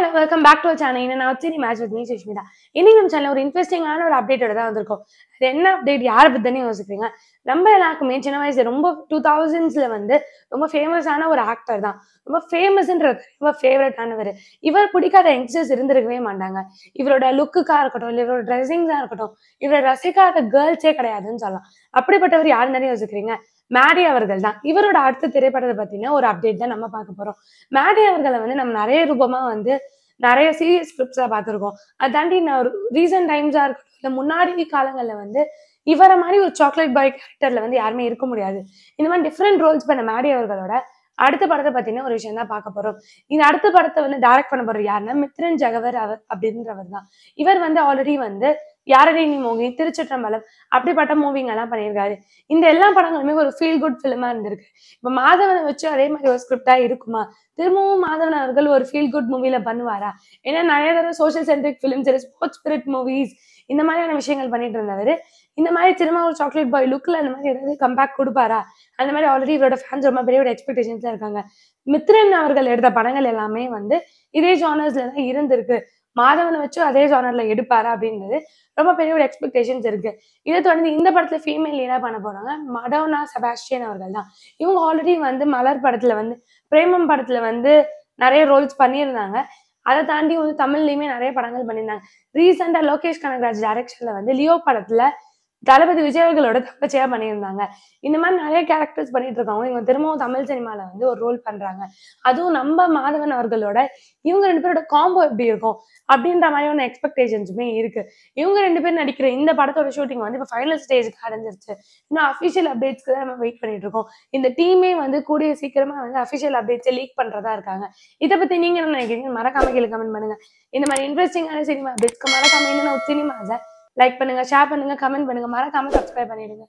hello welcome back to channel என்ன நான் சரி மேட்ச் வித் மீ சுஷ்மிதா இன்னைக்கு நம்ம சேனல் ஒரு இன்ட்ரெஸ்டிங்கான ஒரு அப்டேட்டோட தான் வந்திருக்கோம் அது என்ன அப்டேட் யார் தானே யோசிக்கிறீங்க நம்ம எல்லாருக்குமே சின்ன வயசு ரொம்ப டூ தௌசண்ட்ஸ்ல வந்து ரொம்ப ஃபேமஸான ஒரு ஆக்டர் தான் ரொம்ப ஃபேமஸ்ன்றது ரொம்ப ஃபேவரட்டானவர் இவர் பிடிக்காத யங்ஸ்டர்ஸ் இருந்திருக்கவே மாட்டாங்க இவரோட லுக்குக்காக இருக்கட்டும் இல்லை இவரோட ட்ரெஸ்ஸிங்ஸாக இருக்கட்டும் இவரோட ரசிக்காத கேர்ள்ஸே கிடையாதுன்னு சொல்லலாம் அப்படிப்பட்டவர் யாருன்னு யோசிக்கிறீங்க மேடி அவர்கள் தான் இவரோட அடுத்த திரைப்படத்தை பார்த்தீங்கன்னா ஒரு அப்டேட் தான் நம்ம பார்க்க போறோம் மேடி அவர்களை வந்து நம்ம நிறைய ரூபமா வந்து நிறைய சீரியஸ் ஸ்கிரிப்ட்ஸா பார்த்துருக்கோம் அது தாண்டி நான் ஒரு ரீசன்ட் டைம்ஸா இருக்கட்டும் இல்லை முன்னாடி காலங்களில் வந்து இவரை மாதிரி ஒரு சாக்லேட் பாய் கேரக்டர்ல வந்து யாருமே இருக்க முடியாது இந்த மாதிரி டிஃப்ரெண்ட் ரோல்ஸ் பண்ண மேடி அவர்களோட அடுத்த படத்தை பார்த்தீங்கன்னா ஒரு விஷயம் தான் பார்க்க போறோம் இந்த அடுத்த படத்தை வந்து டைரக்ட் பண்ண போற யாருன்னா மித்ரன் ஜெகவர் அவர் அப்படின்றவர் தான் இவர் வந்து ஆல்ரெடி வந்து யாரடி நீ மோகி திருச்சிற்றம்பலம் அப்படிப்பட்ட மூவிங்கெல்லாம் பண்ணியிருக்காரு இந்த எல்லா படங்களுமே ஒரு ஃபீல் குட் ஃபிலிமா இருந்திருக்கு இப்போ மாதவனை வச்சு அதே மாதிரி ஒரு ஸ்கிரிப்டா இருக்குமா திரும்பவும் மாதவன் அவர்கள் ஒரு ஃபீல் குட் மூவில பண்ணுவாரா ஏன்னா நிறைய தடவை social centric film sports spirit movies இந்த மாதிரியான விஷயங்கள் பண்ணிட்டு இருந்தவர் இந்த மாதிரி திரும்ப ஒரு சாக்லேட் பாய் லுக்கில் அந்த மாதிரி ஏதாவது கம்பேக் கொடுப்பாரா அந்த மாதிரி ஆல்ரெடி இவரோட ஃபேன்ஸ் ரொம்ப பெரிய ஒரு எக்ஸ்பெக்டேஷன்ஸில் இருக்காங்க மித்ரன் அவர்கள் எடுத்த படங்கள் எல்லாமே வந்து இதே ஜானர்ஸ்ல தான் இருந்திருக்கு மாதவனை வச்சு அதே ஜானர்ல எடுப்பாரு அப்படின்றது ரொம்ப பெரிய ஒரு எக்ஸ்பெக்டேஷன்ஸ் இருக்கு இதை தொடர்ந்து இந்த படத்துல ஃபீமேல் லீடா பண்ண போறாங்க மடோனா செபாஸ்டியன் அவர்கள் தான் இவங்க ஆல்ரெடி வந்து மலர் படத்துல வந்து பிரேமம் படத்துல வந்து நிறைய ரோல்ஸ் பண்ணியிருந்தாங்க அதை தாண்டி வந்து தமிழ்லயுமே நிறைய படங்கள் பண்ணியிருந்தாங்க ரீசெண்டா லோகேஷ் கனகராஜ் டைரக்ஷன்ல வந்து லியோ படத்துல தளபதி விஜய் அவர்களோட பண்ணியிருந்தாங்க இந்த மாதிரி நிறைய கேரக்டர்ஸ் பண்ணிட்டு இருக்காங்க இவங்க திரும்பவும் தமிழ் சினிமால வந்து ஒரு ரோல் பண்றாங்க அதுவும் நம்ம மாதவன் அவர்களோட இவங்க ரெண்டு பேரோட காம்போ எப்படி இருக்கும் அப்படின்ற மாதிரியான எக்ஸ்பெக்டேஷன்ஸுமே இருக்கு இவங்க ரெண்டு பேர் நடிக்கிற இந்த படத்தோட ஷூட்டிங் வந்து இப்போ ஃபைனல் ஸ்டேஜுக்கு அடைஞ்சிருச்சு இன்னும் அஃபிஷியல் அப்டேட்ஸ்க்கு தான் நம்ம வெயிட் பண்ணிட்டு இருக்கோம் இந்த டீமே வந்து கூடிய சீக்கிரமா வந்து அஃபிஷியல் அப்டேட்ஸை லீக் பண்றதா இருக்காங்க இதை பத்தி நீங்க என்ன நினைக்கிறீங்க மறக்காம கீழே கமெண்ட் பண்ணுங்க இந்த மாதிரி இன்ட்ரெஸ்டிங்கான சினிமா அப்டேட்ஸ்க்கு மறக்காம என்னென்ன சினிமாஸை லைக் பண்ணுங்க ஷேர் பண்ணுங்க கமெண்ட் பண்ணுங்க மறக்காம சப்ஸ்கிரைப் பண்ணிடுங்க